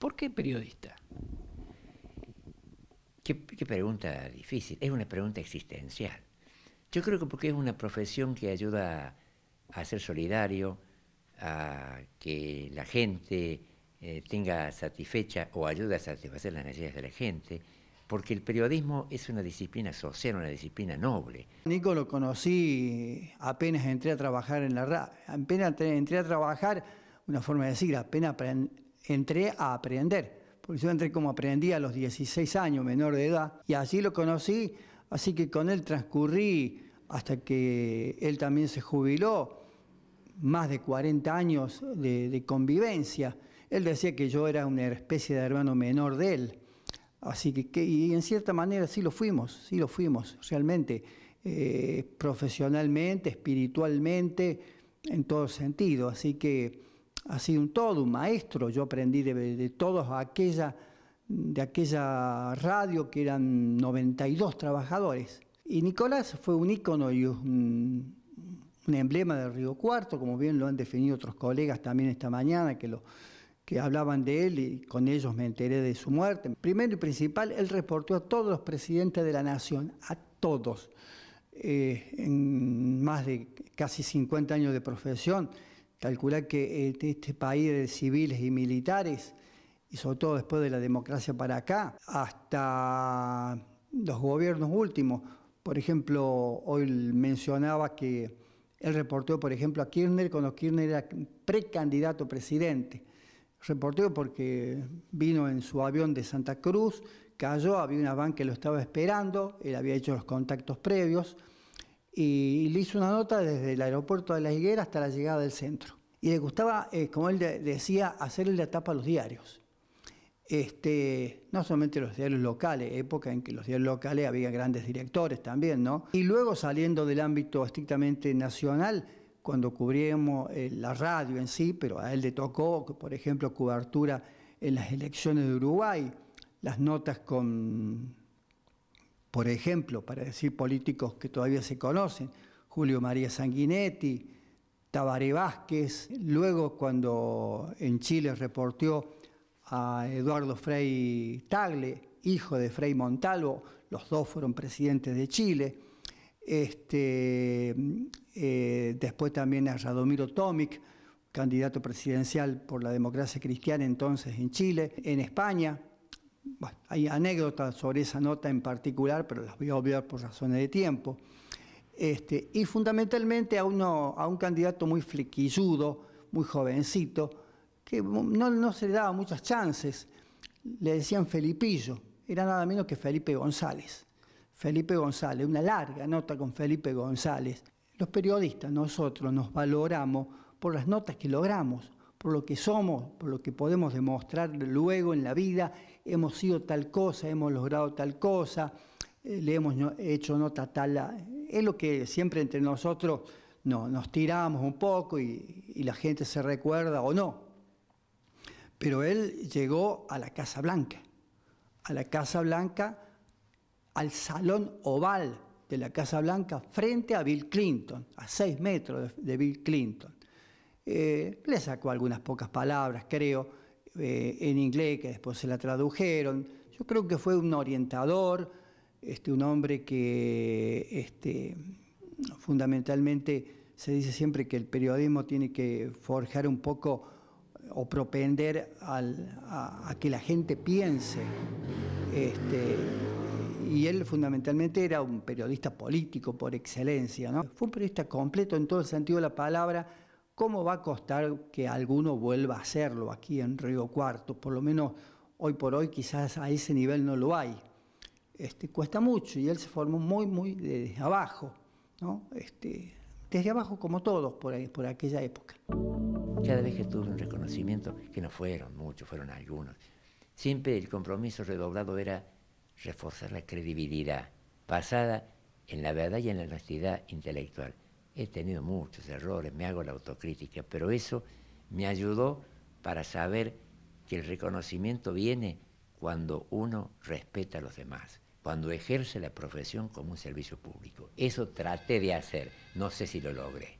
¿Por qué periodista? Qué, pregunta difícil, es una pregunta existencial. Yo creo que porque es una profesión que ayuda a, ser solidario, a que la gente eh, tenga satisfecha o ayuda a satisfacer las necesidades de la gente, porque el periodismo es una disciplina social, una disciplina noble. Nico lo conocí apenas entré a trabajar en la radio, apenas entré a trabajar, una forma de decir, apenas entré a aprender. Porque yo entré como aprendí a los 16 años, menor de edad, y así lo conocí, así que con él transcurrí hasta que él también se jubiló, más de 40 años de, convivencia. Él decía que yo era una especie de hermano menor de él. Así que, y en cierta manera sí lo fuimos, sí lo fuimos, realmente, eh, profesionalmente, espiritualmente, en todo sentido. Así que ha sido un todo, un maestro. Yo aprendí de, de todos aquella, de aquella radio que eran 92 trabajadores. Y Nicolás fue un ícono y un, emblema del Río Cuarto, como bien lo han definido otros colegas también esta mañana, que lo, que hablaban de él y con ellos me enteré de su muerte. Primero y principal, él reportó a todos los presidentes de la nación, a todos, eh, en más de casi 50 años de profesión. Calcular que eh, este país de civiles y militares, y sobre todo después de la democracia para acá, hasta los gobiernos últimos, por ejemplo, hoy mencionaba que él reportó, por ejemplo, a Kirchner cuando Kirchner era precandidato presidente. Reportó porque vino en su avión de Santa Cruz, cayó, había una van que lo estaba esperando, él había hecho los contactos previos y le hizo una nota desde el aeropuerto de La Higuera hasta la llegada del centro. Y le gustaba, eh, como él decía, hacerle la tapa a los diarios. Este, no solamente los diarios locales, época en que los diarios locales había grandes directores también, ¿no? Y luego saliendo del ámbito estrictamente nacional, cuando cubríamos eh, la radio en sí, pero a él le tocó, por ejemplo, cobertura en las elecciones de Uruguay, las notas con por ejemplo, para decir políticos que todavía se conocen, Julio María Sanguinetti, Tabaré Vázquez, luego cuando en Chile reportó a Eduardo Frei Tagle, hijo de Frei Montalvo, los dos fueron presidentes de Chile, este, eh, después también a Radomiro Tomic, candidato presidencial por la democracia cristiana entonces en Chile, en España, hay anécdotas sobre esa nota en particular, pero las voy a obviar por razones de tiempo. Este, y fundamentalmente a, uno, a un candidato muy flequilludo, muy jovencito, que no se le daba muchas chances. Le decían Felipillo, era nada menos que Felipe González. Felipe González, una larga nota con Felipe González. Los periodistas, nosotros nos valoramos por las notas que logramos, por lo que somos, por lo que podemos demostrar luego en la vida, hemos sido tal cosa, hemos logrado tal cosa, eh, le hemos hecho nota tal... Es lo que siempre entre nosotros no, nos tiramos un poco y la gente se recuerda o no. Pero él llegó a la Casa Blanca, a la Casa Blanca, al salón oval de la Casa Blanca, frente a Bill Clinton, a seis metros de Bill Clinton. Eh, le sacó algunas pocas palabras, creo, eh, en inglés, que después se la tradujeron. Yo creo que fue un orientador, este, un hombre que este, fundamentalmente se dice siempre que el periodismo tiene que forjar un poco o propender al, a, a, que la gente piense. Este, y él fundamentalmente era un periodista político por excelencia. ¿no? Fue un periodista completo en todo el sentido de la palabra, ¿Cómo va a costar que alguno vuelva a hacerlo aquí en Río Cuarto? Por lo menos hoy por hoy quizás a ese nivel no lo hay. Este, cuesta mucho y él se formó muy, muy desde abajo, este, desde abajo como todos por, por aquella época. Cada vez que tuve un reconocimiento, que no fueron muchos, fueron algunos, siempre el compromiso redoblado era reforzar la credibilidad basada en la verdad y en la honestidad intelectual. He tenido muchos errores, me hago la autocrítica, pero eso me ayudó para saber que el reconocimiento viene cuando uno respeta a los demás, cuando ejerce la profesión como un servicio público. Eso traté de hacer, no sé si lo logré.